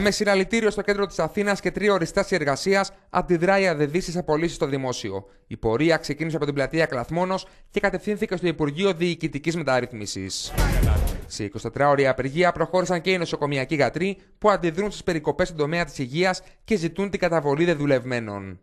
Με συναλλητήριο στο κέντρο της Αθήνας και τρία οριστά εργασία αντιδράει αδεδήσει σε στο δημόσιο. Η πορεία ξεκίνησε από την πλατεία Κλαθμόνος και κατευθύνθηκε στο Υπουργείο Διοικητικής Μεταρρύθμισης. Σε 24 ώρια απεργία προχώρησαν και οι νοσοκομιακοί γατροί που αντιδρούν στις περικοπές στον τομέα της υγείας και ζητούν την καταβολή δεδουλευμένων.